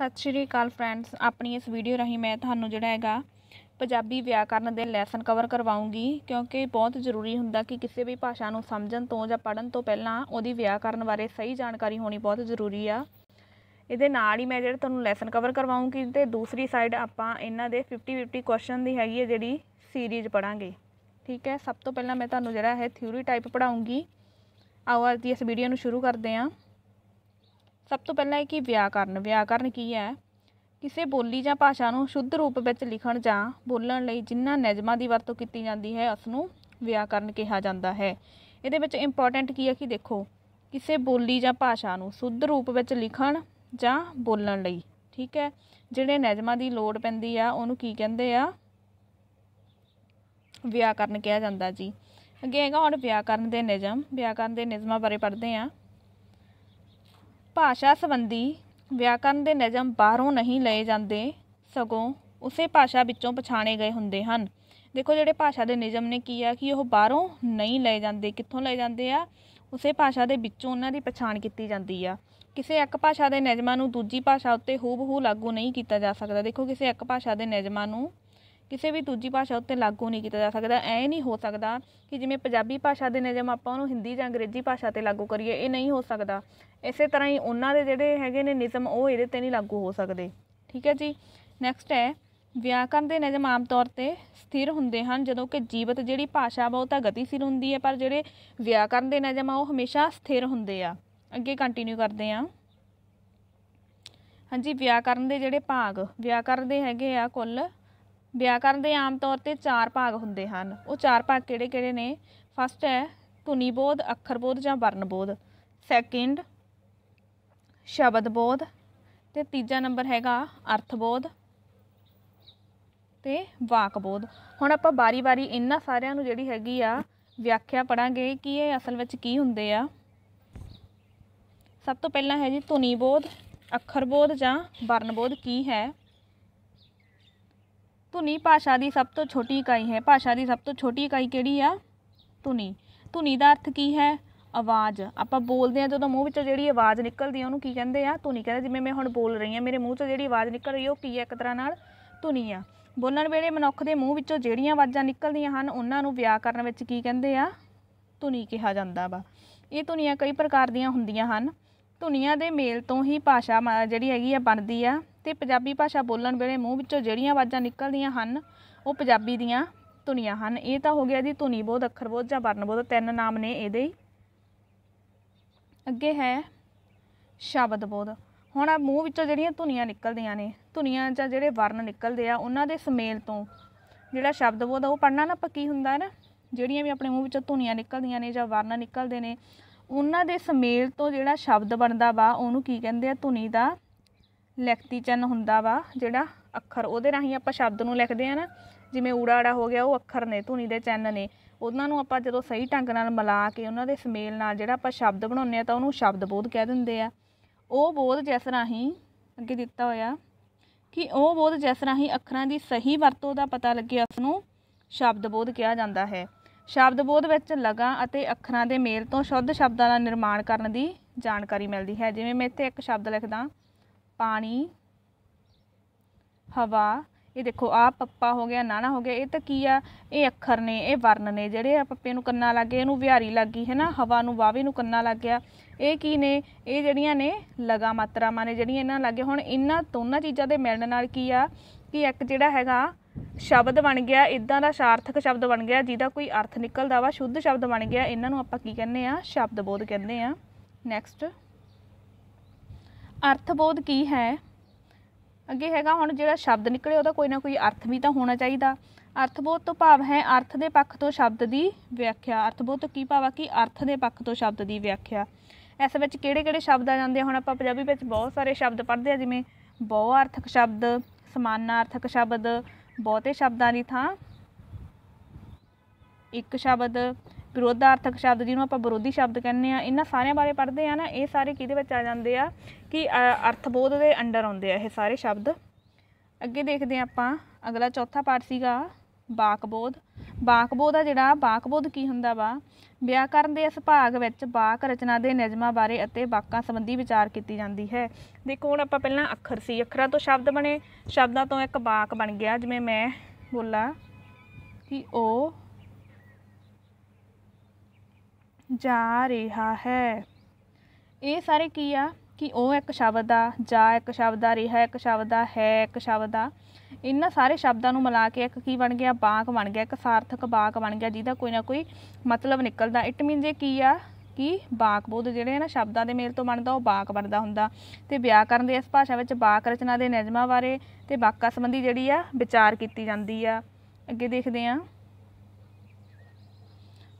ਸਤਿ ਸ਼੍ਰੀ ਅਕਾਲ ਫਰੈਂਡਸ ਆਪਣੀ ਇਸ ਵੀਡੀਓ ਰਾਹੀਂ ਮੈਂ ਤੁਹਾਨੂੰ ਜਿਹੜਾ ਹੈਗਾ ਪੰਜਾਬੀ ਵਿਆਕਰਨ ਦੇ ਲੈਸਨ ਕਵਰ ਕਰਵਾਉਂਗੀ ਕਿਉਂਕਿ ਬਹੁਤ ਜ਼ਰੂਰੀ ਹੁੰਦਾ ਕਿ ਕਿਸੇ ਵੀ ਭਾਸ਼ਾ ਨੂੰ ਸਮਝਣ ਤੋਂ ਜਾਂ ਪੜ੍ਹਨ ਤੋਂ ਪਹਿਲਾਂ ਉਹਦੀ ਵਿਆਕਰਨ ਬਾਰੇ ਸਹੀ ਜਾਣਕਾਰੀ ਹੋਣੀ ਬਹੁਤ ਜ਼ਰੂਰੀ ਆ ਇਹਦੇ ਨਾਲ ਹੀ ਮੈਂ ਜਿਹੜਾ ਤੁਹਾਨੂੰ ਲੈਸਨ ਕਵਰ ਕਰਵਾਉਂਗੀ ਤੇ ਦੂਸਰੀ ਸਾਈਡ ਆਪਾਂ ਇਹਨਾਂ ਦੇ 50 50 ਕੁਐਸਚਨ ਦੀ ਹੈਗੀ ਹੈ ਜਿਹੜੀ ਸੀਰੀਜ਼ ਪੜਾਂਗੇ ਠੀਕ ਹੈ ਸਭ ਤੋਂ ਪਹਿਲਾਂ ਮੈਂ ਤੁਹਾਨੂੰ ਜਿਹੜਾ ਹੈ ਥਿਊਰੀ ਟਾਈਪ ਪੜਾਉਂਗੀ ਆਓ ਅੱਜ ਦੀ ਇਸ ਵੀਡੀਓ ਨੂੰ ਸ਼ੁਰੂ ਕਰਦੇ ਹਾਂ ਸਭ ਤੋਂ ਪਹਿਲਾਂ ਹੈ ਕਿ ਵਿਆਕਰਨ ਵਿਆਕਰਨ ਕੀ ਹੈ ਕਿਸੇ ਬੋਲੀ ਜਾਂ ਭਾਸ਼ਾ ਨੂੰ ਸ਼ੁੱਧ ਰੂਪ ਵਿੱਚ ਲਿਖਣ ਜਾਂ ਬੋਲਣ ਲਈ ਜਿੰਨਾ ਨਿਯਮਾਂ ਦੀ ਵਰਤੋਂ ਕੀਤੀ ਜਾਂਦੀ ਹੈ ਉਸ ਨੂੰ ਵਿਆਕਰਨ ਕਿਹਾ ਜਾਂਦਾ ਹੈ ਇਹਦੇ ਵਿੱਚ ਇੰਪੋਰਟੈਂਟ ਕੀ ਹੈ ਕਿ ਦੇਖੋ ਕਿਸੇ ਬੋਲੀ ਜਾਂ ਭਾਸ਼ਾ ਨੂੰ ਸ਼ੁੱਧ ਰੂਪ ਵਿੱਚ ਲਿਖਣ ਜਾਂ ਬੋਲਣ ਲਈ ਠੀਕ ਹੈ ਜਿਹੜੇ ਨਿਯਮਾਂ ਦੀ ਲੋੜ ਪੈਂਦੀ ਆ ਉਹਨੂੰ ਕੀ ਕਹਿੰਦੇ ਆ ਵਿਆਕਰਨ ਕਿਹਾ ਜਾਂਦਾ ਜੀ ਅੱਗੇ ਹੈਗਾ ਹੁਣ ਵਿਆਕਰਨ ਦੇ ਨਿਯਮ ਵਿਆਕਰਨ ਦੇ ਨਿਯਮਾਂ ਬਾਰੇ ਪੜ੍ਹਦੇ ਆ ਭਾਸ਼ਾ ਸੰਬੰਧੀ ਵਿਆਕਰਨ ਦੇ ਨਿਯਮ ਬਾਹਰੋਂ ਨਹੀਂ ਲਏ ਜਾਂਦੇ ਸਗੋਂ ਉਸੇ ਭਾਸ਼ਾ ਵਿੱਚੋਂ ਪਛਾਣੇ ਗਏ ਹੁੰਦੇ ਹਨ ਦੇਖੋ ਜਿਹੜੇ ਭਾਸ਼ਾ ਦੇ ਨਿਯਮ ਨੇ ਕੀ ਆ ਕਿ ਉਹ ਬਾਹਰੋਂ ਨਹੀਂ ਲਏ ਜਾਂਦੇ ਕਿੱਥੋਂ ਲਏ ਜਾਂਦੇ ਆ ਉਸੇ ਭਾਸ਼ਾ ਦੇ ਵਿੱਚੋਂ ਉਹਨਾਂ ਦੀ ਪਛਾਣ ਕੀਤੀ ਜਾਂਦੀ ਆ ਕਿਸੇ ਇੱਕ ਭਾਸ਼ਾ ਦੇ ਨਿਯਮਾਂ ਨੂੰ ਦੂਜੀ ਭਾਸ਼ਾ ਉੱਤੇ ਹੂਬਹੂ ਲਾਗੂ ਨਹੀਂ ਕੀਤਾ ਜਾ ਸਕਦਾ ਦੇਖੋ ਕਿਸੇ ਇੱਕ ਭਾਸ਼ਾ ਦੇ ਨਿਯਮਾਂ ਨੂੰ ਕਿਸੇ ਵੀ ਦੂਜੀ ਭਾਸ਼ਾ ਉੱਤੇ ਲਾਗੂ ਨਹੀਂ ਕੀਤਾ ਜਾ ਸਕਦਾ ਐ ਨਹੀਂ ਹੋ ਸਕਦਾ ਕਿ ਜਿਵੇਂ ਪੰਜਾਬੀ ਭਾਸ਼ਾ ਦੇ ਨਿਯਮ ਆਪਾਂ ਉਹਨੂੰ ਹਿੰਦੀ ਜਾਂ ਅੰਗਰੇਜ਼ੀ ਭਾਸ਼ਾ 'ਤੇ ਲਾਗੂ ਕਰੀਏ ਇਹ ਨਹੀਂ ਹੋ ਸਕਦਾ ਇਸੇ ਤਰ੍ਹਾਂ ਹੀ ਉਹਨਾਂ ਦੇ ਜਿਹੜੇ ਹੈਗੇ ਨੇ ਨਿਯਮ ਉਹ ਇਹਦੇ 'ਤੇ ਨਹੀਂ ਲਾਗੂ ਹੋ ਸਕਦੇ ਠੀਕ ਹੈ ਜੀ ਨੈਕਸਟ ਹੈ ਵਿਆਕਰਨ ਦੇ ਨਿਯਮ ਆਮ ਤੌਰ ਤੇ ਸਥਿਰ ਹੁੰਦੇ ਹਨ ਜਦੋਂ ਕਿ ਜੀਵਤ ਜਿਹੜੀ ਭਾਸ਼ਾ ਵਾ ਤਾਂ ਗਤੀਸ਼ੀਲ ਹੁੰਦੀ ਹੈ ਪਰ ਜਿਹੜੇ ਵਿਆਕਰਨ ਦੇ ਨਿਯਮ ਆ ਉਹ ਹਮੇਸ਼ਾ ਸਥਿਰ ਹੁੰਦੇ ਆ ਅੱਗੇ ਕੰਟੀਨਿਊ ਕਰਦੇ ਆ ਹਾਂਜੀ ਵਿਆਕਰਨ ਦੇ ਜਿਹੜੇ ਭਾਗ ਵਿਆਕਰਨ ਦੇ ਹੈਗੇ ਆ ਕੁੱਲ ਵਿਆਕਰਨ ਦੇ ਆਮ ਤੌਰ ਤੇ ਚਾਰ ਭਾਗ ਹੁੰਦੇ ਹਨ ਉਹ ਚਾਰ ਭਾਗ ਕਿਹੜੇ-ਕਿਹੜੇ ਨੇ ਫਸਟ ਹੈ ਧੁਨੀ ਬੋਧ ਅੱਖਰ ਬੋਧ ਜਾਂ ਵਰਨ ਬੋਧ ਸੈਕਿੰਡ ਸ਼ਬਦ ਬੋਧ ਤੇ ਤੀਜਾ ਨੰਬਰ ਹੈਗਾ ਅਰਥ ਬੋਧ ਤੇ ਵਾਕ ਬੋਧ ਹੁਣ ਆਪਾਂ ਬਾਰੀ-ਬਾਰੀ ਇਹਨਾਂ ਸਾਰਿਆਂ ਨੂੰ ਜਿਹੜੀ ਹੈਗੀ ਆ ਵਿਆਖਿਆ ਪੜਾਂਗੇ ਕਿ ਇਹ ਅਸਲ ਵਿੱਚ ਕੀ ਹੁੰਦੇ ਆ ਸਭ ਤੋਂ ਪਹਿਲਾਂ ਹੈ ਜੀ ਧੁਨੀ ਬੋਧ ਅੱਖਰ ਬੋਧ ਜਾਂ ਵਰਨ ਬੋਧ ਕੀ ਹੈ ਧੁਨੀ ਭਾਸ਼ਾ ਦੀ ਸਭ ਤੋਂ ਛੋਟੀ ਇਕਾਈ ਹੈ ਭਾਸ਼ਾ ਦੀ ਸਭ ਤੋਂ ਛੋਟੀ ਇਕਾਈ ਕਿਹੜੀ ਆ ਧੁਨੀ ਧੁਨੀ ਦਾ ਅਰਥ ਕੀ ਹੈ ਆਵਾਜ਼ ਆਪਾਂ ਬੋਲਦੇ ਆ ਜਦੋਂ ਮੂੰਹ ਵਿੱਚੋਂ ਜਿਹੜੀ ਆਵਾਜ਼ ਨਿਕਲਦੀ ਆ ਉਹਨੂੰ ਕੀ ਕਹਿੰਦੇ ਆ ਧੁਨੀ ਕਹਿੰਦੇ ਜਿਵੇਂ ਮੈਂ ਹੁਣ ਬੋਲ ਰਹੀ ਆ ਮੇਰੇ ਮੂੰਹ ਤੋਂ ਜਿਹੜੀ ਆਵਾਜ਼ ਨਿਕਲ ਰਹੀ ਉਹ ਕੀ ਹੈ ਇੱਕ ਤਰ੍ਹਾਂ ਨਾਲ ਧੁਨੀ ਆ ਬੋਲਣ ਵੇਲੇ ਮਨੁੱਖ ਦੇ ਮੂੰਹ ਵਿੱਚੋਂ ਜਿਹੜੀਆਂ ਆਵਾਜ਼ਾਂ ਨਿਕਲਦੀਆਂ ਹਨ ਉਹਨਾਂ ਨੂੰ ਵਿਆਕਰਨ ਵਿੱਚ ਕੀ ਕਹਿੰਦੇ ਆ ਧੁਨੀ ਕਿਹਾ ਜਾਂਦਾ ਵਾ ਇਹ ਧੁਨੀਆਂ ਕਈ ਪ੍ਰਕਾਰ ਦੀਆਂ ਹੁੰਦੀਆਂ ਹਨ ਧੁਨੀਆਂ ਦੇ ਮੇਲ ਤੋਂ ਹੀ ਭਾਸ਼ਾ ਜਿਹੜੀ ਹੈਗੀ ਆ ਬਣਦੀ ਆ ਤੇ ਪੰਜਾਬੀ ਭਾਸ਼ਾ ਬੋਲਣ ਵੇਲੇ ਮੂੰਹ ਵਿੱਚੋਂ ਜਿਹੜੀਆਂ ਆਵਾਜ਼ਾਂ ਨਿਕਲਦੀਆਂ ਹਨ ਉਹ ਪੰਜਾਬੀ ਦੀਆਂ ਧੁਨੀਆਂ ਹਨ ਇਹ ਤਾਂ ਹੋ ਗਿਆ ਜੀ ਧੁਨੀ ਬੋਧ ਅੱਖਰ ਬੋਧ ਜਾਂ ਵਰਨ ਬੋਧ ਤਿੰਨ ਨਾਮ ਨੇ ਇਹਦੇ ਹੀ ਅੱਗੇ ਹੈ ਸ਼ਬਦ ਬੋਧ ਹੁਣ ਆ ਮੂੰਹ ਵਿੱਚੋਂ ਜਿਹੜੀਆਂ ਧੁਨੀਆਂ ਨਿਕਲਦੀਆਂ ਨੇ ਧੁਨੀਆਂ ਜਾਂ ਜਿਹੜੇ ਵਰਨ ਨਿਕਲਦੇ ਆ ਉਹਨਾਂ ਦੇ ਸਮੇਲ ਤੋਂ ਜਿਹੜਾ ਸ਼ਬਦ ਬੋਧ ਉਹ ਪੜਨਾ ਨਾ ਪੱਕੀ ਹੁੰਦਾ ਨਾ ਜਿਹੜੀਆਂ ਵੀ ਆਪਣੇ ਮੂੰਹ ਵਿੱਚੋਂ ਧੁਨੀਆਂ ਨਿਕਲਦੀਆਂ ਨੇ ਜਾਂ ਵਰਨ ਨਿਕਲਦੇ ਨੇ ਉਹਨਾਂ ਦੇ ਸਮੇਲ ਤੋਂ ਜਿਹੜਾ ਸ਼ਬਦ ਬਣਦਾ ਵਾ ਉਹਨੂੰ ਕੀ ਕਹਿੰਦੇ ਆ ਧੁਨੀ ਦਾ ਲਿਖਤੀ ਚਨ ਹੁੰਦਾ ਵਾ ਜਿਹੜਾ ਅੱਖਰ ਉਹਦੇ ਰਾਹੀਂ ਆਪਾਂ ਸ਼ਬਦ ਨੂੰ ਲਿਖਦੇ ਆ ਨਾ ਜਿਵੇਂ ਊੜਾੜਾ ਹੋ ਗਿਆ ਉਹ ਅੱਖਰ ਨੇ ਧੁਨੀ ਦੇ ਚੰਨ ਨੇ ਉਹਨਾਂ ਨੂੰ ਆਪਾਂ ਜਦੋਂ ਸਹੀ ਢੰਗ ਨਾਲ ਮਿਲਾ ਕੇ ਉਹਨਾਂ ਦੇ ਸਮੇਲ ਨਾਲ ਜਿਹੜਾ ਆਪਾਂ ਸ਼ਬਦ ਬਣਾਉਂਦੇ ਆ ਤਾਂ ਉਹਨੂੰ ਸ਼ਬਦ ਬੋਧ ਕਹਿ ਦਿੰਦੇ ਆ ਉਹ ਬੋਧ ਜਿਸ ਰਾਹੀਂ ਅੱਗੇ ਦਿੱਤਾ ਹੋਇਆ ਕਿ ਉਹ ਬੋਧ ਜਿਸ ਰਾਹੀਂ ਅੱਖਰਾਂ ਦੀ ਸਹੀ ਵਰਤੋਂ ਦਾ ਪਤਾ ਲੱਗੇ ਉਸ ਨੂੰ ਸ਼ਬਦ ਬੋਧ ਕਿਹਾ ਜਾਂਦਾ ਹੈ ਸ਼ਬਦ ਬੋਧ ਵਿੱਚ ਲਗਾ ਅਤੇ ਅੱਖਰਾਂ ਦੇ ਮੇਲ ਤੋਂ ਸ਼ੁੱਧ ਸ਼ਬਦਾਂ ਦਾ ਨਿਰਮਾਣ ਕਰਨ ਦੀ ਜਾਣਕਾਰੀ ਮਿਲਦੀ ਹੈ ਜਿਵੇਂ ਮੈਂ ਇੱਥੇ ਇੱਕ ਸ਼ਬਦ ਲਿਖਦਾ ਪਾਣੀ ਹਵਾ ਇਹ ਦੇਖੋ ਆ ਪੱਪਾ ਹੋ ਗਿਆ ਨਾਣਾ ਹੋ ਗਿਆ ਇਹ ਤਾਂ ਕੀ ਆ ਇਹ ਅੱਖਰ ਨੇ ਇਹ ਵਰਨ ਨੇ ਜਿਹੜੇ ਆ ਪੱਪੇ ਨੂੰ ਕੰਨਾ ਲੱਗ ਗਏ ਇਹਨੂੰ ਵਿਹਾਰੀ ਲੱਗ ਗਈ ਹੈ ਨਾ ਹਵਾ ਨੂੰ ਵਾਵੇ ਨੂੰ ਕੰਨਾ ਲੱਗ ਗਿਆ ਇਹ ਕੀ ਨੇ ਇਹ ਜਿਹੜੀਆਂ ਨੇ ਲਗਾ ਮਾਤਰਾਵਾਂ ਨੇ ਜਿਹੜੀਆਂ ਇਹਨਾਂ ਲੱਗੇ ਹੁਣ ਇਹਨਾਂ ਦੋਨਾਂ ਚੀਜ਼ਾਂ ਦੇ ਮਿਲਣ ਨਾਲ ਕੀ ਆ ਕਿ ਇੱਕ ਜਿਹੜਾ ਹੈਗਾ ਸ਼ਬਦ ਬਣ ਗਿਆ ਇਦਾਂ ਦਾ ਸਾਰਥਕ ਸ਼ਬਦ ਬਣ ਗਿਆ ਜਿਹਦਾ ਕੋਈ ਅਰਥ ਨਿਕਲਦਾ ਵਾ ਸ਼ੁੱਧ ਸ਼ਬਦ ਬਣ ਗਿਆ ਇਹਨਾਂ ਨੂੰ ਆਪਾਂ ਕੀ ਕਹਿੰਦੇ ਆ ਸ਼ਬਦ ਬੋਧ ਕਹਿੰਦੇ ਆ ਨੈਕਸਟ ਅਰਥਬੋਧ ਕੀ ਹੈ ਅੱਗੇ ਹੈਗਾ ਹੁਣ ਜਿਹੜਾ ਸ਼ਬਦ ਨਿਕਲੇ ਉਹਦਾ ਕੋਈ ਨਾ ਕੋਈ ਅਰਥ ਵੀ ਤਾਂ ਹੋਣਾ ਚਾਹੀਦਾ ਅਰਥਬੋਧ ਤੋਂ ਭਾਵ ਹੈ ਅਰਥ ਦੇ ਪੱਖ ਤੋਂ ਸ਼ਬਦ ਦੀ ਵਿਆਖਿਆ ਅਰਥਬੋਧ ਤੋਂ ਕੀ ਭਾਵ ਆ ਕਿ ਅਰਥ ਦੇ ਪੱਖ ਤੋਂ ਸ਼ਬਦ ਦੀ ਵਿਆਖਿਆ ਇਸ ਵਿੱਚ ਕਿਹੜੇ-ਕਿਹੜੇ ਸ਼ਬਦ ਆ ਜਾਂਦੇ ਹੁਣ ਆਪਾਂ ਪੰਜਾਬੀ ਵਿੱਚ ਬਹੁਤ ਸਾਰੇ ਸ਼ਬਦ ਪੜ੍ਹਦੇ ਆ ਜਿਵੇਂ ਬਹੁ ਅਰਥਕ ਸ਼ਬਦ ਸਮਾਨਾਰਥਕ ਸ਼ਬਦ ਬਹੁਤੇ ਸ਼ਬਦਾਂ ਦੀ ਥਾਂ ਇੱਕ ਸ਼ਬਦ ਵਿਰੋਧਾਰਥਕ ਸ਼ਬਦ ਜਿਹਨੂੰ ਆਪਾਂ ਵਿਰੋਧੀ ਸ਼ਬਦ ਕਹਿੰਦੇ ਆ ਇਹਨਾਂ ਸਾਰਿਆਂ ਬਾਰੇ ਪੜ੍ਹਦੇ ਆ ਨਾ ਇਹ ਸਾਰੇ ਕਿਹਦੇ ਵਿੱਚ ਆ ਜਾਂਦੇ ਆ ਕਿ ਅਰਥਬੋਧ ਦੇ ਅੰਡਰ ਆਉਂਦੇ ਆ ਇਹ ਸਾਰੇ ਸ਼ਬਦ ਅੱਗੇ ਦੇਖਦੇ ਆ ਆਪਾਂ ਅਗਲਾ ਚੌਥਾ ਪਾਠ ਸੀਗਾ ਬਾਕਬੋਧ ਬਾਕਬੋਧ ਆ ਜਿਹੜਾ ਬਾਕਬੋਧ ਕੀ ਹੁੰਦਾ ਵਾ ਵਿਆਕਰਨ ਦੇ ਇਸ ਭਾਗ ਵਿੱਚ ਬਾਕ ਰਚਨਾ ਦੇ ਨਿਯਮਾਂ ਬਾਰੇ ਅਤੇ ਵਾਕਾਂ ਸੰਬੰਧੀ ਵਿਚਾਰ ਕੀਤੀ ਜਾਂਦੀ ਹੈ ਦੇਖੋ ਹੁਣ ਆਪਾਂ ਪਹਿਲਾਂ ਅੱਖਰ ਸੀ ਅੱਖਰਾਂ ਤੋਂ ਸ਼ਬਦ ਬਣੇ ਸ਼ਬਦਾਂ ਤੋਂ ਇੱਕ ਬਾਕ ਬਣ ਗਿਆ ਜਿਵੇਂ ਮੈਂ ਬੋਲਾ ਕਿ ਉਹ ਜਾ ਰਿਹਾ ਹੈ ਇਹ ਸਾਰੇ ਕੀ ਆ ਕਿ ਉਹ ਇੱਕ ਸ਼ਬਦ ਦਾ ਜਾ ਇੱਕ ਸ਼ਬਦ ਦਾ ਰਿਹਾ ਇੱਕ ਸ਼ਬਦ ਦਾ ਹੈ ਇੱਕ ਸ਼ਬਦ ਦਾ ਇਹਨਾਂ ਸਾਰੇ ਸ਼ਬਦਾਂ ਨੂੰ ਮਿਲਾ ਕੇ ਇੱਕ ਕੀ ਬਣ ਗਿਆ ਬਾਕ ਬਣ ਗਿਆ ਇੱਕ ਸਾਰਥਕ ਬਾਕ ਬਣ ਗਿਆ ਜਿਹਦਾ ਕੋਈ ਨਾ ਕੋਈ ਮਤਲਬ ਨਿਕਲਦਾ ਇਟ ਮੀਨਸ ਇਹ ਕੀ ਆ ਕਿ ਬਾਕ ਬੋਧ ਜਿਹੜੇ ਹਨ ਸ਼ਬਦਾਂ ਦੇ ਮੇਲ ਤੋਂ ਬਣਦਾ ਉਹ ਬਾਕ ਬਣਦਾ ਹੁੰਦਾ ਤੇ ਵਿਆਕਰਨ ਦੇ ਇਸ ਭਾਸ਼ਾ ਵਿੱਚ ਬਾਕ ਰਚਨਾ ਦੇ ਨਿਯਮਾਂ ਬਾਰੇ ਤੇ ਵਾਕਾਂ ਸੰਬੰਧੀ ਜਿਹੜੀ ਆ ਵਿਚਾਰ ਕੀਤੀ ਜਾਂਦੀ ਆ ਅੱਗੇ ਦੇਖਦੇ ਆਂ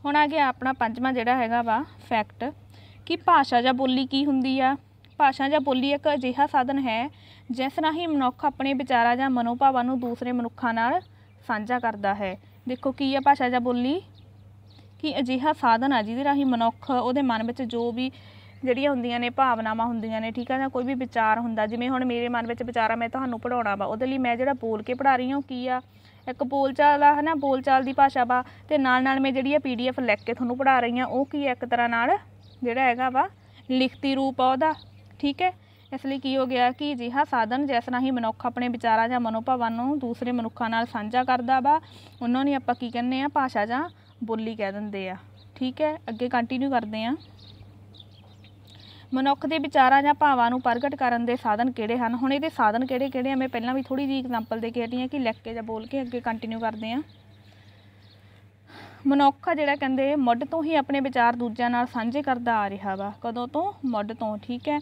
ਹੁਣ ਆ ਗਿਆ ਆਪਣਾ ਪੰਜਵਾਂ ਜਿਹੜਾ ਹੈਗਾ ਵਾ ਫੈਕਟ ਕਿ ਭਾਸ਼ਾ ਜਾਂ ਬੋਲੀ ਕੀ ਹੁੰਦੀ ਆ ਭਾਸ਼ਾ ਜਾਂ ਬੋਲੀ ਇੱਕ ਅਜਿਹਾ ਸਾਧਨ ਹੈ ਜਿਸ ਰਾਹੀਂ ਮਨੁੱਖ ਆਪਣੇ ਵਿਚਾਰਾਂ ਜਾਂ ਮਨੋਭਾਵਾਂ ਨੂੰ ਦੂਸਰੇ ਮਨੁੱਖਾਂ ਨਾਲ ਸਾਂਝਾ ਕਰਦਾ ਹੈ ਦੇਖੋ ਕੀ ਆ ਭਾਸ਼ਾ ਜਾਂ ਬੋਲੀ ਕਿ ਅਜਿਹਾ ਸਾਧਨ ਆ ਜਿਹਦੇ ਰਾਹੀਂ ਮਨੁੱਖ ਉਹਦੇ ਮਨ ਵਿੱਚ ਜੋ ਵੀ ਜਿਹੜੀਆਂ ਹੁੰਦੀਆਂ ਨੇ ਭਾਵਨਾਵਾਂ ਹੁੰਦੀਆਂ ਨੇ ਠੀਕ ਆ ਜਾਂ ਕੋਈ ਵੀ ਵਿਚਾਰ ਹੁੰਦਾ ਜਿਵੇਂ ਹੁਣ ਮੇਰੇ ਮਨ ਵਿੱਚ ਵਿਚਾਰ ਆ ਮੈਂ ਤੁਹਾਨੂੰ ਪੜਾਉਣਾ ਵਾ ਉਹਦੇ ਲਈ ਮੈਂ ਜਿਹੜਾ ਬੋਲ ਕੇ ਪੜਾ ਰਹੀ ਹਾਂ ਕੀ ਆ ਇੱਕ ਬੋਲਚਾਲ ਆ ਹਨਾ ਬੋਲਚਾਲ ਦੀ ਭਾਸ਼ਾ ਵਾ ਤੇ ਨਾਲ ਨਾਲ ਮੈਂ ਜਿਹੜੀ ਆ ਪੀਡੀਐਫ ਲਿਖ ਕੇ ਤੁਹਾਨੂੰ ਪੜਾ ਰਹੀ ਆ ਉਹ ਕੀ ਹੈ ਇੱਕ ਤਰ੍ਹਾਂ ਨਾਲ ਜਿਹੜਾ ਹੈਗਾ ਵਾ ਲਿਖਤੀ ਰੂਪ ਆ ਉਹਦਾ ਠੀਕ ਹੈ ਇਸ ਲਈ ਕੀ ਹੋ ਗਿਆ ਕਿ ਜਿਹਾ ਸਾਧਨ ਜਿਸ ਹੀ ਮਨੁੱਖ ਆਪਣੇ ਵਿਚਾਰਾਂ ਜਾਂ ਮਨੋਭਾਵਾਂ ਨੂੰ ਦੂਸਰੇ ਮਨੁੱਖਾਂ ਨਾਲ ਸਾਂਝਾ ਕਰਦਾ ਵਾ ਉਹਨਾਂ ਨੇ ਆਪਾਂ ਕੀ ਕਹਿੰਦੇ ਆ ਭਾਸ਼ਾ ਜਾਂ ਬੋਲੀ ਕਹਿ ਦਿੰਦੇ ਆ ਠੀਕ ਹੈ ਅੱਗੇ ਕੰਟੀਨਿਊ ਕਰਦੇ ਆ ਮਨੁੱਖ ਦੇ ਵਿਚਾਰਾਂ ਜਾਂ ਭਾਵਾਂ ਨੂੰ ਪ੍ਰਗਟ ਕਰਨ ਦੇ ਸਾਧਨ ਕਿਹੜੇ ਹਨ ਹੁਣ ਇਹਦੇ ਸਾਧਨ ਕਿਹੜੇ ਕਿਹੜੇ ਆ ਮੈਂ ਪਹਿਲਾਂ ਵੀ ਥੋੜੀ ਜੀ ਐਗਜ਼ਾਮਪਲ ਦੇ ਕੇ ਹਟੀ ਆ ਕਿ ਲਿਖ ਕੇ ਜਾਂ ਬੋਲ ਕੇ ਅੱਗੇ ਕੰਟੀਨਿਊ ਕਰਦੇ ਆ ਮਨੁੱਖ ਜਿਹੜਾ ਕਹਿੰਦੇ ਮੁੱਢ ਤੋਂ ਹੀ ਆਪਣੇ ਵਿਚਾਰ ਦੂਜਿਆਂ ਨਾਲ ਸਾਂਝੇ ਕਰਦਾ ਆ ਰਿਹਾ ਵਾ ਕਦੋਂ ਤੋਂ ਮੁੱਢ ਤੋਂ ਠੀਕ ਹੈ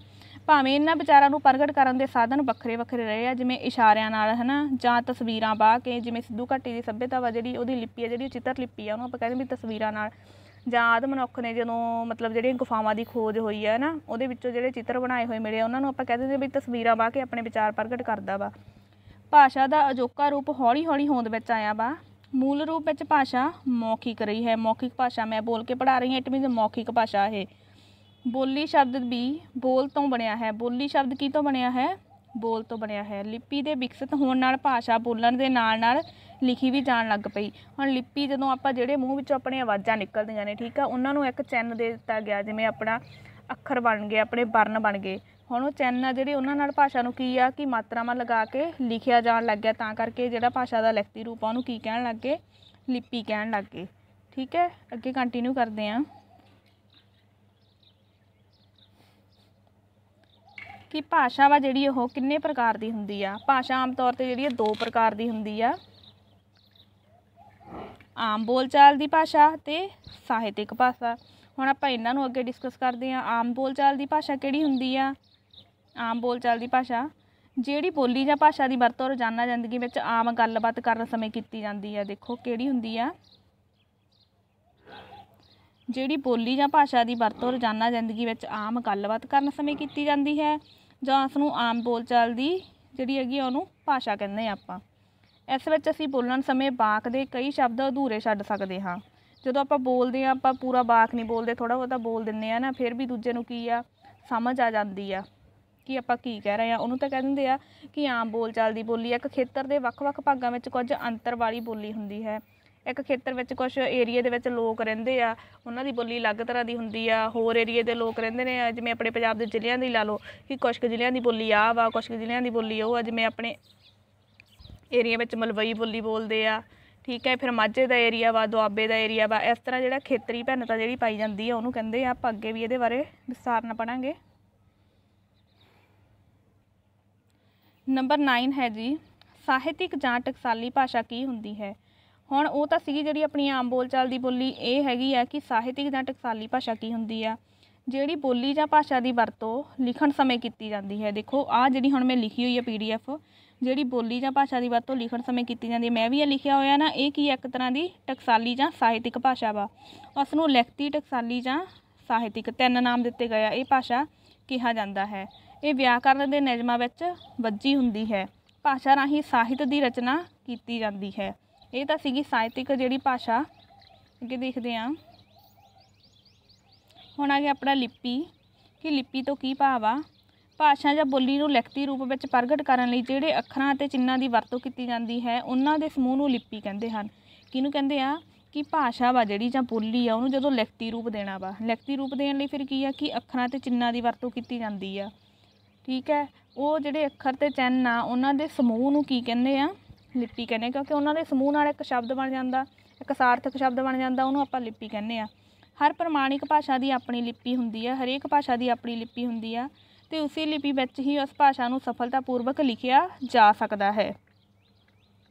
ਭਾਵੇਂ ਇਹਨਾਂ ਵਿਚਾਰਾਂ ਨੂੰ ਪ੍ਰਗਟ ਕਰਨ ਦੇ ਸਾਧਨ ਵੱਖਰੇ ਵੱਖਰੇ ਰਹੇ ਆ ਜਿਵੇਂ ਇਸ਼ਾਰਿਆਂ ਨਾਲ ਹਨਾ ਜਾਂ ਤਸਵੀਰਾਂ ਬਾਹ ਕੇ ਜਿਵੇਂ ਸਿੱਧੂ ਘਾਟੀ ਦੀ ਸੱਭਿਅਤਾ ਵਾ ਜਿਹੜੀ ਉਹਦੀ ਲਿਪੀ ਆ ਜਿਹੜੀ ਚਿੱਤਰ ਲਿਪੀ ਆ ਉਹਨੂੰ ਆਪਾਂ ਕਹਿੰਦੇ ਵੀ ਤਸਵੀਰਾਂ ਨਾਲ ਜਾਂ ਆਦ ਮਨੁੱਖ ਨੇ ਜਦੋਂ ਮਤਲਬ ਜਿਹੜੀਆਂ ਗੁਫਾਵਾਂ ਦੀ ਖੋਜ ਹੋਈ ਹੈ ਨਾ ਉਹਦੇ ਵਿੱਚੋਂ ਜਿਹੜੇ ਚਿੱਤਰ ਬਣਾਏ ਹੋਏ ਮਿਲੇ ਉਹਨਾਂ ਨੂੰ ਆਪਾਂ ਕਹਿੰਦੇ ਨੇ ਵੀ ਤਸਵੀਰਾਂ ਬਾ ਕੇ ਆਪਣੇ ਵਿਚਾਰ ਪ੍ਰਗਟ ਕਰਦਾ ਵਾ ਭਾਸ਼ਾ ਦਾ ਅਜੋਕਾ ਰੂਪ ਹੌਲੀ-ਹੌਲੀ ਹੋਂਦ ਵਿੱਚ ਆਇਆ ਵਾ ਮੂਲ ਰੂਪ ਵਿੱਚ ਭਾਸ਼ਾ ਮੌਖਿਕ ਰਹੀ ਹੈ ਮੌਖਿਕ ਭਾਸ਼ਾ ਮੈਂ ਬੋਲ ਕੇ ਪੜਾ ਰਹੀ ਹਾਂ ਇਟ ਮੀਨਸ ਮੌਖਿਕ ਭਾਸ਼ਾ ਇਹ ਬੋਲੀ ਸ਼ਬਦ ਵੀ ਬੋਲ ਤੋਂ ਬਣਿਆ ਹੈ ਬੋਲੀ ਸ਼ਬਦ ਕੀ ਤੋਂ ਬਣਿਆ ਹੈ ਬੋਲ ਤੋਂ ਬਣਿਆ ਹੈ ਲਿਪੀ ਦੇ ਵਿਕਸਿਤ ਹੋਣ ਨਾਲ ਭਾਸ਼ਾ ਬੋਲਣ ਦੇ ਨਾਲ ਨਾਲ ਲਿਖੀ ਵੀ ਜਾਣ ਲੱਗ ਪਈ ਹੁਣ ਲਿਪੀ ਜਦੋਂ ਆਪਾਂ ਜਿਹੜੇ ਮੂੰਹ ਵਿੱਚੋਂ ਆਪਣੇ ਆਵਾਜ਼ਾਂ ਨਿਕਲਦੀਆਂ ਨੇ ਠੀਕ ਆ ਉਹਨਾਂ ਨੂੰ ਇੱਕ ਚੈਨ ਦੇ ਦਿੱਤਾ ਗਿਆ ਜਿਵੇਂ ਆਪਣਾ ਅੱਖਰ ਬਣ ਗਏ ਆਪਣੇ ਵਰਨ ਬਣ ਗਏ ਹੁਣ ਉਹ ਚੈਨ ਆ ਜਿਹੜੇ ਉਹਨਾਂ ਨਾਲ ਭਾਸ਼ਾ ਨੂੰ ਕੀ ਆ ਕਿ ਮਾਤਰਾਵਾਂ ਲਗਾ ਕੇ ਲਿਖਿਆ ਜਾਣ ਲੱਗ ਗਿਆ ਤਾਂ ਕਰਕੇ ਜਿਹੜਾ ਭਾਸ਼ਾ ਦਾ ਲਿਖਤੀ ਰੂਪ ਆ ਉਹਨੂੰ ਕੀ ਕਹਿਣ ਲੱਗ ਗਏ ਲਿਪੀ ਕਹਿਣ ਲੱਗ ਗਏ ਠੀਕ ਹੈ ਅੱਗੇ ਕੰਟੀਨਿਊ ਕਰਦੇ ਆ ਕਿ ਭਾਸ਼ਾ ਵਾ ਜਿਹੜੀ ਉਹ ਕਿੰਨੇ ਪ੍ਰਕਾਰ ਦੀ ਹੁੰਦੀ ਆ ਭਾਸ਼ਾ ਆਮ ਤੌਰ ਤੇ ਜਿਹੜੀ ਦੋ ਪ੍ਰਕਾਰ ਦੀ ਹੁੰਦੀ ਆ ਆਮ ਬੋਲਚਾਲ ਦੀ ਭਾਸ਼ਾ ਤੇ ਸਾਹਿਤਿਕ ਭਾਸ਼ਾ ਹੁਣ ਆਪਾਂ ਇਹਨਾਂ ਨੂੰ ਅੱਗੇ ਡਿਸਕਸ ਕਰਦੇ ਹਾਂ ਆਮ ਬੋਲਚਾਲ ਦੀ ਭਾਸ਼ਾ ਕਿਹੜੀ ਹੁੰਦੀ ਆ ਆਮ ਬੋਲਚਾਲ ਦੀ ਭਾਸ਼ਾ ਜਿਹੜੀ ਬੋਲੀ ਜਾਂ ਭਾਸ਼ਾ ਦੀ ਵਰਤੋਂ ਰੋਜ਼ਾਨਾ ਜ਼ਿੰਦਗੀ ਵਿੱਚ ਆਮ ਗੱਲਬਾਤ ਕਰਨ ਸਮੇਂ ਕੀਤੀ ਜਾਂਦੀ ਆ ਦੇਖੋ ਕਿਹੜੀ ਹੁੰਦੀ ਆ ਜਿਹੜੀ ਬੋਲੀ ਜਾਂ ਭਾਸ਼ਾ ਦੀ ਵਰਤੋਂ ਰੋਜ਼ਾਨਾ ਜ਼ਿੰਦਗੀ ਵਿੱਚ ਆਮ ਗੱਲਬਾਤ ਕਰਨ ਸਮੇਂ ਕੀਤੀ ਜਾਂਦੀ ਹੈ ਜਾਂ ਉਸ ਨੂੰ ਆਮ ਬੋਲਚਾਲ ਦੀ ਜਿਹੜੀ ਹੈਗੀ ਉਹਨੂੰ ਭਾਸ਼ਾ ਕਹਿੰਦੇ ਆ ਆਪਾਂ ਇਸ ਵਿੱਚ ਅਸੀਂ ਬੋਲਣ ਸਮੇਂ ਬਾਕ ਦੇ ਕਈ ਸ਼ਬਦ ਅਧੂਰੇ ਛੱਡ ਸਕਦੇ ਹਾਂ ਜਦੋਂ ਆਪਾਂ ਬੋਲਦੇ ਆ ਆਪਾਂ ਪੂਰਾ ਬਾਕ ਨਹੀਂ ਬੋਲਦੇ ਥੋੜਾ ਬਹੁਤਾ ਬੋਲ ਦਿੰਨੇ ਆ ਨਾ ਫਿਰ ਵੀ ਦੂਜੇ ਨੂੰ ਕੀ ਆ ਸਮਝ ਆ ਜਾਂਦੀ ਆ ਕਿ ਆਪਾਂ ਕੀ ਕਹਿ ਰਹੇ ਆ ਉਹਨੂੰ ਤਾਂ ਕਹਿ ਦਿੰਦੇ ਆ ਕਿ ਆਮ ਬੋਲਚਾਲ ਦੀ ਬੋਲੀ ਇੱਕ ਖੇਤਰ ਦੇ ਵੱਖ-ਵੱਖ ਭਾਗਾਂ ਵਿੱਚ ਕੁਝ ਅੰਤਰ ਵਾਲੀ ਬੋਲੀ ਹੁੰਦੀ ਹੈ ਇੱਕ ਖੇਤਰ ਵਿੱਚ ਕੁਝ ਏਰੀਆ ਦੇ ਵਿੱਚ ਲੋਕ ਰਹਿੰਦੇ ਆ ਉਹਨਾਂ ਦੀ ਬੋਲੀ ਅਲੱਗ ਤਰ੍ਹਾਂ ਦੀ ਹੁੰਦੀ ਆ ਹੋਰ ਏਰੀਏ ਦੇ ਲੋਕ ਰਹਿੰਦੇ ਨੇ ਜਿਵੇਂ ਆਪਣੇ ਪੰਜਾਬ ਦੇ ਜ਼ਿਲ੍ਹਿਆਂ ਦੀ ਲਾ ਲਓ ਕਿ ਕੁਝ ਕੁ ਜ਼ਿਲ੍ਹਿਆਂ ਦੀ ਬੋਲੀ ਆ ਵਾ ਕੁਝ ਕੁ ਜ਼ਿਲ੍ਹਿਆਂ ਦੀ ਬੋਲੀ ਉਹ ਆ ਜਿਵੇਂ ਆਪਣੇ ਏਰੀਆ ਵਿੱਚ ਮਲਵਈ ਬੋਲੀ ਬੋਲਦੇ ਆ ਠੀਕ ਹੈ ਫਿਰ ਮਾਝੇ ਦਾ ਏਰੀਆ ਵਾ ਦੁਆਬੇ ਦਾ ਏਰੀਆ ਵਾ ਇਸ ਤਰ੍ਹਾਂ ਜਿਹੜਾ ਖੇਤਰੀ ਭਿੰਨਤਾ ਜਿਹੜੀ ਪਾਈ ਜਾਂਦੀ ਆ ਉਹਨੂੰ ਕਹਿੰਦੇ ਆ ਆਪਾਂ ਅੱਗੇ ਵੀ ਇਹਦੇ ਬਾਰੇ ਵਿਸਾਰ ਨਾਲ ਪੜਾਂਗੇ ਨੰਬਰ 9 ਹੈ ਜੀ ਸਾਹਿਤਿਕ ਜਾਂ ਟਕਸਾਲੀ ਭਾਸ਼ਾ ਕੀ ਹੁੰਦੀ ਹੈ ਹੁਣ ਉਹ ਤਾਂ ਸੀਗੀ ਜਿਹੜੀ ਆਪਣੀ ਆਮ ਬੋਲਚਾਲ ਦੀ ਬੋਲੀ ਇਹ ਹੈਗੀ ਆ ਕਿ ਸਾਹਿਤਿਕ ਜਾਂ ਟਕਸਾਲੀ ਭਾਸ਼ਾ ਕੀ ਹੁੰਦੀ ਆ ਜਿਹੜੀ ਬੋਲੀ ਜਾਂ ਭਾਸ਼ਾ ਦੀ ਵਰਤੋਂ ਲਿਖਣ ਸਮੇਂ ਕੀਤੀ ਜਾਂਦੀ ਹੈ ਦੇਖੋ ਆ ਜਿਹੜੀ ਹੁਣ ਮੈਂ ਲਿਖੀ ਹੋਈ ਹੈ ਪੀਡੀਐਫ ਜਿਹੜੀ ਬੋਲੀ ਜਾਂ ਭਾਸ਼ਾ ਦੀ ਵਰਤੋਂ ਲਿਖਣ ਸਮੇਂ ਕੀਤੀ ਜਾਂਦੀ ਹੈ ਮੈਂ ਵੀ ਇਹ ਲਿਖਿਆ ਹੋਇਆ ਨਾ ਇਹ ਕੀ ਇੱਕ ਤਰ੍ਹਾਂ ਦੀ ਟਕਸਾਲੀ ਜਾਂ ਸਾਹਿਤਿਕ ਭਾਸ਼ਾ ਵਾ ਉਸ ਨੂੰ ਲਿਖਤੀ ਟਕਸਾਲੀ ਜਾਂ ਸਾਹਿਤਿਕ ਤਿੰਨ ਨਾਮ ਦਿੱਤੇ ਗਏ ਆ ਇਹ ਭਾਸ਼ਾ ਕਿਹਾ ਜਾਂਦਾ ਹੈ ਇਹ ਵਿਆਕਰਨ ਦੇ ਨਿਯਮਾਂ ਵਿੱਚ ਵੱਜੀ ਹੁੰਦੀ ਹੈ ਭਾਸ਼ਾ ਰਾਹੀਂ ਸਾਹਿਤ ਦੀ ਰਚਨਾ ਕੀਤੀ ਜਾਂਦੀ ਹੈ ਇਹ ਤਾਂ ਸੀਗੀ ਸਾਹਿਤਿਕ ਜਿਹੜੀ ਭਾਸ਼ਾ ਅੱਗੇ ਦੇਖਦੇ ਆ ਹੁਣ ਆ ਗਿਆ ਆਪਣਾ ਲਿਪੀ ਕਿ ਲਿਪੀ ਤੋਂ ਕੀ ਭਾਵ ਆ ਭਾਸ਼ਾ ਜਾਂ ਬੋਲੀ ਨੂੰ ਲਿਖਤੀ ਰੂਪ ਵਿੱਚ ਪ੍ਰਗਟ ਕਰਨ ਲਈ ਜਿਹੜੇ ਅੱਖਰਾਂ ਅਤੇ ਚਿੰਨ੍ਹਾਂ ਦੀ ਵਰਤੋਂ ਕੀਤੀ ਜਾਂਦੀ ਹੈ ਉਹਨਾਂ ਦੇ ਸਮੂਹ ਨੂੰ ਲਿਪੀ ਕਹਿੰਦੇ ਹਨ ਕਿਹਨੂੰ ਕਹਿੰਦੇ ਆ ਕਿ ਭਾਸ਼ਾ ਵਾ ਜਿਹੜੀ ਜਾਂ ਬੋਲੀ ਆ ਉਹਨੂੰ ਜਦੋਂ ਲਿਖਤੀ ਰੂਪ ਦੇਣਾ ਵਾ ਲਿਖਤੀ ਰੂਪ ਦੇਣ ਲਈ ਫਿਰ ਕੀ ਆ ਕਿ ਅੱਖਰਾਂ ਤੇ ਚਿੰਨ੍ਹਾਂ ਦੀ ਵਰਤੋਂ ਕੀਤੀ ਜਾਂਦੀ ਆ ਠੀਕ ਹੈ ਉਹ ਜਿਹੜੇ ਅੱਖਰ ਤੇ ਚਿੰਨ ਆ ਉਹਨਾਂ ਦੇ ਸਮੂਹ ਨੂੰ ਕੀ ਕਹਿੰਦੇ ਆ ਲਿਪੀ ਕਹਿੰਦੇ ਕਿਉਂਕਿ ਉਹਨਾਂ ਦੇ ਸਮੂਹ ਨਾਲ ਇੱਕ ਸ਼ਬਦ ਬਣ ਜਾਂਦਾ ਇੱਕ ਸਾਰਥਕ ਸ਼ਬਦ ਬਣ ਜਾਂਦਾ ਉਹਨੂੰ ਆਪਾਂ ਲਿਪੀ ਕਹਿੰਦੇ ਆ ਹਰ ਪ੍ਰਮਾਣਿਕ ਭਾਸ਼ਾ ਦੀ ਆਪਣੀ ਲਿਪੀ ਹੁੰਦੀ ਆ ਹਰੇਕ ਭਾਸ਼ਾ ਦੀ ਆਪਣੀ ਲਿਪੀ ਹੁੰਦੀ ਆ ਤੇ ਉਸੇ ਲਿਪੀ ਵਿੱਚ ਹੀ ਉਸ ਭਾਸ਼ਾ ਨੂੰ ਸਫਲਤਾਪੂਰਵਕ ਲਿਖਿਆ ਜਾ ਸਕਦਾ ਹੈ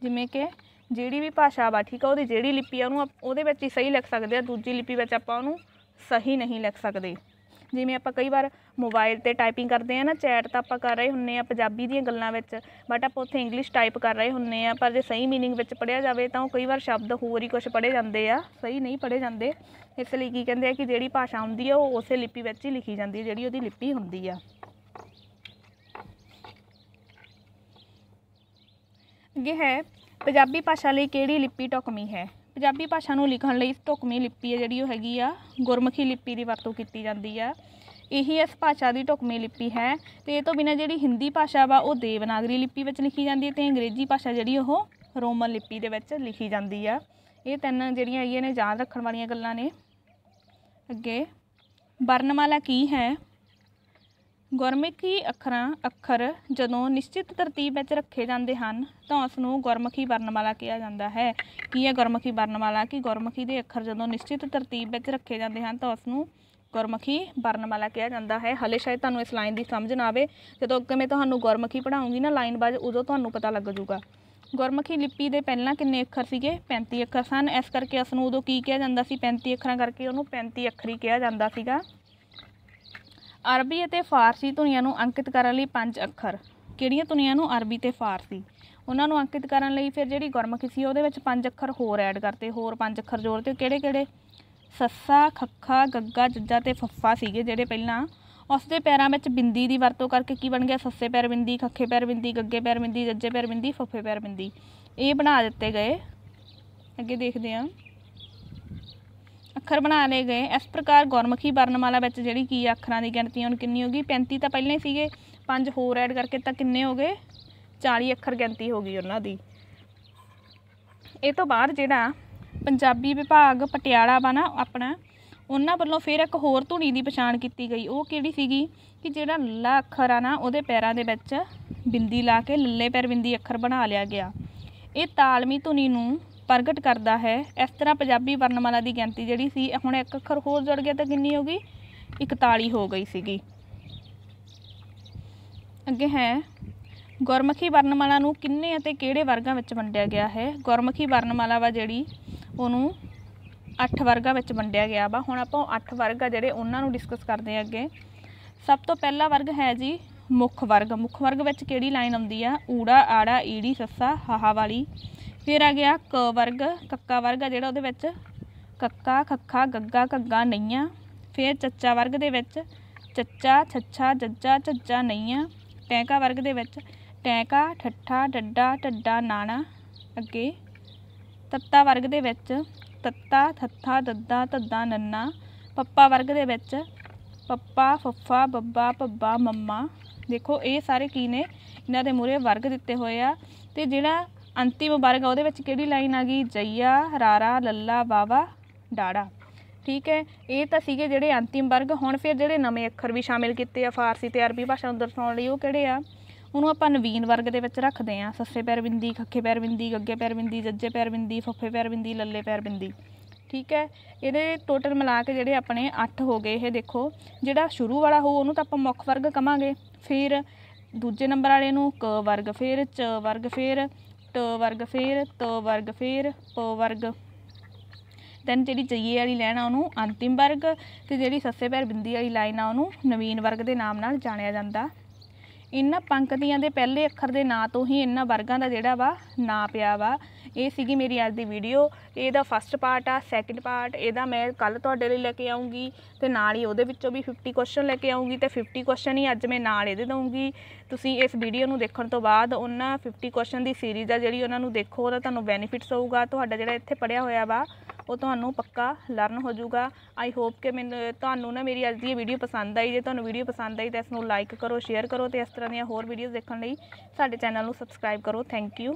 ਜਿਵੇਂ ਕਿ ਜਿਹੜੀ ਵੀ ਭਾਸ਼ਾ ਵਾ ਠੀਕ ਆ ਉਹਦੀ ਜਿਹੜੀ ਲਿਪੀ ਆ ਉਹਨੂੰ ਉਹਦੇ ਵਿੱਚ ਹੀ ਸਹੀ ਲਿਖ ਸਕਦੇ ਆ ਦੂਜੀ ਲਿਪੀ ਵਿੱਚ ਆਪਾਂ ਉਹਨੂੰ ਸਹੀ ਨਹੀਂ ਲਿਖ ਸਕਦੇ ਜਿਵੇਂ ਆਪਾਂ ਕਈ ਵਾਰ ਮੋਬਾਈਲ ਤੇ ਟਾਈਪਿੰਗ ਕਰਦੇ ਆ ਨਾ ਚੈਟ ਤਾਂ ਆਪਾਂ ਕਰ ਰਹੇ ਹੁੰਨੇ ਆ ਪੰਜਾਬੀ ਦੀਆਂ ਗੱਲਾਂ ਵਿੱਚ ਬਟ ਆਪਾਂ ਉੱਥੇ ਇੰਗਲਿਸ਼ ਟਾਈਪ ਕਰ ਰਹੇ ਹੁੰਨੇ ਆ ਪਰ ਜੇ ਸਹੀ मीनिंग ਵਿੱਚ ਪੜਿਆ ਜਾਵੇ ਤਾਂ ਉਹ ਕਈ ਵਾਰ ਸ਼ਬਦ ਹੋਰ ਹੀ ਕੁਝ ਪੜੇ ਜਾਂਦੇ ਆ ਸਹੀ ਨਹੀਂ ਪੜੇ ਜਾਂਦੇ ਇਸ ਲਈ ਕੀ ਕਹਿੰਦੇ ਆ ਕਿ ਜਿਹੜੀ ਭਾਸ਼ਾ ਹੁੰਦੀ ਆ ਉਹ ਉਸੇ ਲਿਪੀ ਵਿੱਚ ਹੀ ਲਿਖੀ ਜਾਂਦੀ ਹੈ ਜਿਹੜੀ ਉਹਦੀ ਲਿਪੀ ਹੁੰਦੀ ਆ ਅੱਗੇ ਹੈ ਪੰਜਾਬੀ ਭਾਸ਼ਾ ਲਈ ਕਿਹੜੀ ਲਿਪੀ ਟੋਕਮੀ ਹੈ ਪੰਜਾਬੀ ਭਾਸ਼ਾ ਨੂੰ ਲਿਖਣ ਲਈ ਟੋਕਮੀ ਲਿਪੀ ਹੈ ਜਿਹੜੀ ਉਹ ਹੈਗੀ ਆ ਗੁਰਮੁਖੀ ਲਿਪੀ ਦੀ ਵਰਤੋਂ ਕੀਤੀ ਜਾਂਦੀ ਆ ਇਹੀ ਇਸ ਭਾਸ਼ਾ ਦੀ ਟੋਕਮੀ ਲਿਪੀ ਹੈ ਤੇ ਇਹ ਤੋਂ ਬਿਨਾਂ ਜਿਹੜੀ ਹਿੰਦੀ ਭਾਸ਼ਾ ਵਾ ਉਹ ਦੇਵਨਾਗਰੀ ਲਿਪੀ ਵਿੱਚ ਲਿਖੀ ਜਾਂਦੀ ਹੈ ਤੇ ਅੰਗਰੇਜ਼ੀ ਭਾਸ਼ਾ ਜਿਹੜੀ ਉਹ ਰੋਮਨ ਲਿਪੀ ਦੇ ਵਿੱਚ ਲਿਖੀ ਜਾਂਦੀ ਆ ਇਹ ਤਿੰਨ ਜਿਹੜੀਆਂ ਆਈਆਂ ਨੇ ਯਾਦ ਰੱਖਣ ਵਾਲੀਆਂ ਗੱਲਾਂ ਨੇ ਅੱਗੇ ਵਰਨਮਾਲਾ ਕੀ ਹੈ ਗੁਰਮੁਖੀ ਅੱਖਰਾਂ ਅੱਖਰ ਜਦੋਂ ਨਿਸ਼ਚਿਤ ਤਰਤੀਬ ਵਿੱਚ ਰੱਖੇ ਜਾਂਦੇ ਹਨ ਤਾਂ ਉਸ ਨੂੰ ਗੁਰਮੁਖੀ ਵਰਣਮਾਲਾ ਕਿਹਾ ਜਾਂਦਾ ਹੈ ਕੀ ਹੈ ਗੁਰਮੁਖੀ ਵਰਣਮਾਲਾ ਕਿ ਗੁਰਮੁਖੀ ਦੇ ਅੱਖਰ ਜਦੋਂ ਨਿਸ਼ਚਿਤ ਤਰਤੀਬ ਵਿੱਚ ਰੱਖੇ ਜਾਂਦੇ ਹਨ ਤਾਂ ਉਸ ਨੂੰ ਗੁਰਮੁਖੀ ਵਰਣਮਾਲਾ ਕਿਹਾ ਜਾਂਦਾ ਹੈ ਹਲੇ ਸ਼ਾਇਦ ਤੁਹਾਨੂੰ ਇਸ ਲਾਈਨ ਦੀ ਸਮਝ ਨਾ ਆਵੇ ਜਦੋਂ ਅੱਗੇ ਮੈਂ ਤੁਹਾਨੂੰ ਗੁਰਮੁਖੀ ਪੜਾਉਂਗੀ ਨਾ ਲਾਈਨ ਬਾਅਦ ਉਦੋਂ ਤੁਹਾਨੂੰ ਪਤਾ ਲੱਗ ਜਾਊਗਾ ਗੁਰਮੁਖੀ ਲਿਪੀ ਦੇ ਪਹਿਲਾਂ ਕਿੰਨੇ ਅੱਖਰ ਸੀਗੇ 35 ਅੱਖਰ ਸਨ ਇਸ ਕਰਕੇ ਉਸ ਨੂੰ ਉਦੋਂ ਕੀ ਕਿਹਾ ਜਾਂਦਾ ਸੀ 35 ਅੱਖਰਾਂ ਕਰਕੇ ਉਹਨੂੰ 35 ਅੱਖਰੀ ਕਿਹਾ ਜਾਂਦਾ ਸੀਗਾ ਅਰਬੀ ਅਤੇ ਫਾਰਸੀ ਧੁਨੀਆਂ ਨੂੰ ਅੰਕਿਤ ਕਰਨ ਲਈ ਪੰਜ ਅੱਖਰ ਕਿਹੜੀਆਂ ਧੁਨੀਆਂ ਨੂੰ ਅਰਬੀ ਤੇ ਫਾਰਸੀ ਉਹਨਾਂ ਨੂੰ ਅੰਕਿਤ ਕਰਨ ਲਈ ਫਿਰ ਜਿਹੜੀ ਗੁਰਮੁਖੀ ਸੀ ਉਹਦੇ ਵਿੱਚ ਪੰਜ ਅੱਖਰ ਹੋਰ ਐਡ ਕਰਤੇ ਹੋਰ ਪੰਜ ਅੱਖਰ ਜੋੜਤੇ ਤੇ ਕਿਹੜੇ ਕਿਹੜੇ ਸੱਸਾ ਖੱਖਾ ਗੱਗਾ ਜੱਜਾ ਤੇ ਫੱਫਾ ਸੀਗੇ ਜਿਹੜੇ ਪਹਿਲਾਂ ਉਸ ਦੇ ਪੈਰਾਂ ਵਿੱਚ ਬਿੰਦੀ ਦੀ ਵਰਤੋਂ ਕਰਕੇ ਕੀ ਬਣ ਗਿਆ ਸੱਸੇ ਪੈਰ ਬਿੰਦੀ ਖੱਖੇ ਪੈਰ ਬਿੰਦੀ ਗੱਗੇ ਪੈਰ ਬਿੰਦੀ ਜੱਜੇ ਪੈਰ ਬਿੰਦੀ ਫੱਫੇ ਪੈਰ ਬਿੰਦੀ ਇਹ ਬਣਾ ਦਿੱਤੇ ਗਏ ਅੱਗੇ ਦੇਖਦੇ ਹਾਂ ਅੱਖਰ ਬਣਾ ਲਏ ਗਏ ਇਸ ਪ੍ਰਕਾਰ ਗੁਰਮੁਖੀ ਵਰਣਮਾਲਾ ਵਿੱਚ ਜਿਹੜੀ ਕੀ ਅੱਖਰਾਂ ਦੀ ਗਿਣਤੀ ਹੁਣ ਕਿੰਨੀ ਹੋ ਗਈ 35 ਤਾਂ ਪਹਿਲਾਂ ਹੀ ਸੀਗੇ ਪੰਜ ਹੋਰ ਐਡ ਕਰਕੇ ਤਾਂ ਕਿੰਨੇ ਹੋ ਗਏ 40 ਅੱਖਰ ਗਿਣਤੀ ਹੋ ਗਈ ਉਹਨਾਂ ਦੀ ਇਹ ਤੋਂ ਬਾਅਦ ਜਿਹੜਾ ਪੰਜਾਬੀ ਵਿਭਾਗ ਪਟਿਆਲਾ ਵਾ ਨਾ ਆਪਣਾ ਉਹਨਾਂ ਵੱਲੋਂ ਫਿਰ ਇੱਕ ਹੋਰ ਧੁਨੀ ਦੀ ਪਛਾਣ ਕੀਤੀ ਗਈ ਉਹ ਕਿਹੜੀ ਸੀਗੀ ਕਿ ਜਿਹੜਾ ਲ ਅੱਖਰ ਆ ਨਾ ਉਹਦੇ ਪੈਰਾਂ ਦੇ ਵਿੱਚ ਬਿੰਦੀ ਲਾ ਕੇ ਲੱਲੇ ਪੈਰ ਬਿੰਦੀ ਅੱਖਰ ਬਣਾ ਲਿਆ ਗਿਆ ਇਹ ਤਾਲਮੀ ਧੁਨੀ ਨੂੰ ਪ੍ਰਗਟ ਕਰਦਾ ਹੈ ਇਸ ਤਰ੍ਹਾਂ ਪੰਜਾਬੀ ਵਰਣਮਾਲਾ ਦੀ ਗਿਣਤੀ ਜਿਹੜੀ ਸੀ ਹੁਣ ਇੱਕ ਅੱਖਰ ਹੋਰ ਜੁੜ ਗਿਆ ਤਾਂ ਕਿੰਨੀ ਹੋ ਗਈ 41 ਹੋ ਗਈ ਸੀਗੀ ਅੱਗੇ ਹੈ ਗੁਰਮੁਖੀ ਵਰਣਮਾਲਾ ਨੂੰ ਕਿੰਨੇ ਅਤੇ ਕਿਹੜੇ ਵਰਗਾਂ ਵਿੱਚ ਵੰਡਿਆ ਗਿਆ ਹੈ ਗੁਰਮੁਖੀ ਵਰਣਮਾਲਾ ਵਾ ਜਿਹੜੀ ਉਹਨੂੰ 8 ਵਰਗਾਂ ਵਿੱਚ ਵੰਡਿਆ ਗਿਆ ਵਾ ਹੁਣ ਆਪਾਂ 8 ਵਰਗ ਆ ਜਿਹੜੇ ਉਹਨਾਂ ਨੂੰ ਡਿਸਕਸ ਕਰਦੇ ਆ ਅੱਗੇ ਸਭ ਤੋਂ ਪਹਿਲਾ ਵਰਗ ਹੈ ਜੀ ਮੁੱਖ ਵਰਗ ਮੁੱਖ ਵਰਗ ਵਿੱਚ ਕਿਹੜੀ ਲਾਈਨ ਆਉਂਦੀ ਆ ਊੜਾ ਆੜਾ ਈੜੀ ਸੱਸਾ ਹਾਹਾ ਵਾਲੀ ਫਿਰ ਆ ਗਿਆ ਕ ਵਰਗ ਕੱਕਾ ਵਰਗ ਆ ਜਿਹੜਾ ਉਹਦੇ ਵਿੱਚ ਕੱਕਾ ਖੱਖਾ ਗੱਗਾ ਘੱਗਾ ਨਈਆਂ ਫਿਰ ਚੱਚਾ ਵਰਗ ਦੇ ਵਿੱਚ ਚੱਚਾ ਛੱਛਾ ਜੱਜਾ ਝੱਜਾ ਨਈਆਂ ਟੈਂਕਾ ਵਰਗ ਦੇ ਵਿੱਚ ਟੈਂਕਾ ਠੱਠਾ ਡੱਡਾ ਟੱਡਾ ਨਾਣਾ ਅੱਗੇ ਤੱਤਾ ਵਰਗ ਦੇ ਵਿੱਚ ਤੱਤਾ ਥੱਥਾ ਦੱਦਾ ਧੱਦਾ ਨੰਨਾ ਪੱਪਾ ਵਰਗ ਦੇ ਵਿੱਚ ਪੱਪਾ ਫੱਫਾ ਬੱਬਾ ਪੱਬਾ ਮੰਮਾ ਦੇਖੋ ਇਹ ਸਾਰੇ ਕੀ ਨੇ ਇਹਨਾਂ ਦੇ ਮੂਰੇ ਵਰਗ ਦਿੱਤੇ ਹੋਏ ਆ ਤੇ ਜਿਹੜਾ ਅੰਤਿਮ ਵਰਗ ਉਹਦੇ ਵਿੱਚ ਕਿਹੜੀ ਲਾਈਨ ਆ ਗਈ ਜਈਆ ਹਰਾਰਾ ਲੱਲਾ ਵਾਵਾ ਡਾੜਾ ਠੀਕ ਹੈ ਇਹ ਤਾਂ ਸੀਗੇ ਜਿਹੜੇ ਅੰਤਿਮ ਵਰਗ ਹੁਣ ਫਿਰ ਜਿਹੜੇ ਨਵੇਂ ਅੱਖਰ ਵੀ ਸ਼ਾਮਿਲ ਕੀਤੇ ਆ ਫਾਰਸੀ ਤੇ ਅਰਬੀ ਭਾਸ਼ਾ ਨੂੰ ਦਰਸਾਉਣ ਲਈ ਉਹ ਕਿਹੜੇ ਆ ਉਹਨੂੰ ਆਪਾਂ ਨਵੀਨ ਵਰਗ ਦੇ ਵਿੱਚ ਰੱਖਦੇ ਆ ਸੱਸੇ ਪੈਰ ਬਿੰਦੀ ਖੱਖੇ ਪੈਰ ਬਿੰਦੀ ਗੱਗੇ ਪੈਰ ਬਿੰਦੀ ਜੱਜੇ ਪੈਰ ਬਿੰਦੀ ਫੁੱਫੇ ਪੈਰ ਬਿੰਦੀ ਲੱਲੇ ਪੈਰ ਬਿੰਦੀ ਠੀਕ ਹੈ ਇਹਦੇ ਟੋਟਲ ਮਿਲਾ ਕੇ ਜਿਹੜੇ ਆਪਣੇ 8 ਹੋ ਗਏ ਇਹ ਦੇਖੋ ਜਿਹੜਾ ਸ਼ੁਰੂ ਵਾਲਾ ਹੋ ਉਹਨੂੰ ਤਾਂ ਆਪਾਂ ਮੁੱਖ ਵਰਗ ਕਵਾਂਗੇ ਫਿਰ ਦੂਜੇ ਨੰਬਰ ਵਾਲੇ ਨੂੰ ਕ ਵਰਗ ਫਿਰ ਚ ਵਰਗ ਫਿਰ ਤੋ ਵਰਗ ਫੇਰ ਤੋ ਵਰਗ ਫੇਰ ਪੋ ਵਰਗ ਦੈਨ ਜਿਹੜੀ ਜਈਏ ਵਾਲੀ ਲਾਈਨ ਆ ਉਹਨੂੰ ਅੰਤਿਮ ਵਰਗ ਤੇ ਜਿਹੜੀ ਸੱਸੇ ਪੈਰ ਬਿੰਦੀ ਵਾਲੀ ਲਾਈਨ ਆ ਉਹਨੂੰ ਨਵੀਨ ਵਰਗ ਦੇ ਨਾਮ ਨਾਲ ਜਾਣਿਆ ਜਾਂਦਾ ਇਹਨਾਂ ਪੰਕਤੀਆਂ ਦੇ ਪਹਿਲੇ ਅੱਖਰ ਦੇ ਨਾਂ ਤੋਂ ਹੀ ਇਹਨਾਂ ਵਰਗਾਂ ਦਾ ਜਿਹੜਾ ਵਾ ਨਾਂ ਪਿਆ ਵਾ ਇਹ ਸੀਗੀ ਮੇਰੀ ਅੱਜ ਦੀ ਵੀਡੀਓ ਤੇ ਇਹਦਾ ਫਸਟ ਪਾਰਟ ਆ ਸੈਕਿੰਡ ਪਾਰਟ ਇਹਦਾ ਮੈਂ ਕੱਲ ਤੁਹਾਡੇ ਲਈ ਲੈ ਕੇ ਆਉਂਗੀ ਤੇ ਨਾਲ ਹੀ ਉਹਦੇ ਵਿੱਚੋਂ ਵੀ 50 ਕੁਐਸਚਨ ਲੈ ਕੇ ਆਉਂਗੀ ਤੇ 50 ਕੁਐਸਚਨ ਹੀ ਅੱਜ ਮੈਂ ਨਾਲ ਇਹਦੇ ਦਊਂਗੀ ਤੁਸੀਂ ਇਸ ਵੀਡੀਓ ਨੂੰ ਦੇਖਣ ਤੋਂ ਬਾਅਦ ਉਹਨਾਂ 50 ਕੁਐਸਚਨ ਦੀ ਸੀਰੀਜ਼ ਆ ਜਿਹੜੀ ਉਹਨਾਂ ਨੂੰ ਦੇਖੋ ਉਹਦਾ ਤੁਹਾਨੂੰ ਬੈਨੀਫਿਟਸ ਹੋਊਗਾ ਤੁਹਾਡਾ ਜਿਹੜਾ ਇੱਥੇ ਪੜਿਆ ਹੋਇਆ ਵਾ ਉਹ ਤੁਹਾਨੂੰ ਪੱਕਾ ਲਰਨ ਹੋ ਜਾਊਗਾ ਆਈ ਹੋਪ ਕਿ ਮੈਨੂੰ ਤੁਹਾਨੂੰ ਨਾ ਮੇਰੀ ਅੱਜ ਦੀ ਵੀਡੀਓ ਪਸੰਦ ਆਈ ਜੇ ਤੁਹਾਨੂੰ ਵੀਡੀਓ ਪਸੰਦ ਆਈ ਤਾਂ ਇਸ ਨੂੰ ਲਾਈਕ ਕਰੋ ਸ਼ੇਅਰ ਕਰੋ ਤੇ ਇਸ ਤਰ੍ਹਾਂ ਦੀਆਂ ਹੋਰ ਵੀਡੀਓਜ਼ ਦੇਖਣ ਲਈ ਸਾਡੇ ਚੈਨਲ ਨੂੰ ਸਬਸਕ੍ਰਾਈਬ ਕਰੋ ਥੈਂਕ ਯੂ